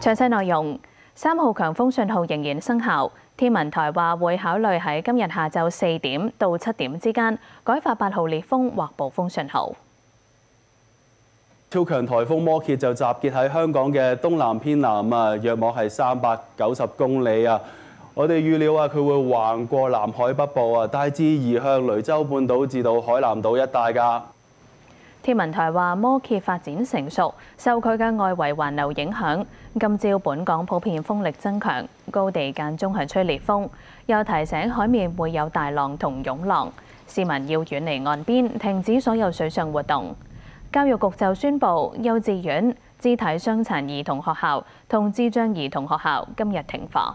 详细内容，三号强风信号仍然生效。天文台话会考虑喺今日下昼四点到七点之间改发八号烈风或暴风信号。超强台风摩羯就集结喺香港嘅东南偏南啊，约莫系三百九十公里啊。我哋预料啊，佢会横过南海北部啊，大致移向雷州半岛至到海南岛一带噶。天文台話，摩羯發展成熟，受佢嘅外圍環流影響，今朝本港普遍風力增強，高地間中係吹烈風，又提醒海面會有大浪同湧浪，市民要遠離岸邊，停止所有水上活動。教育局就宣布，幼稚園、肢體傷殘兒童學校同智障兒童學校今日停課。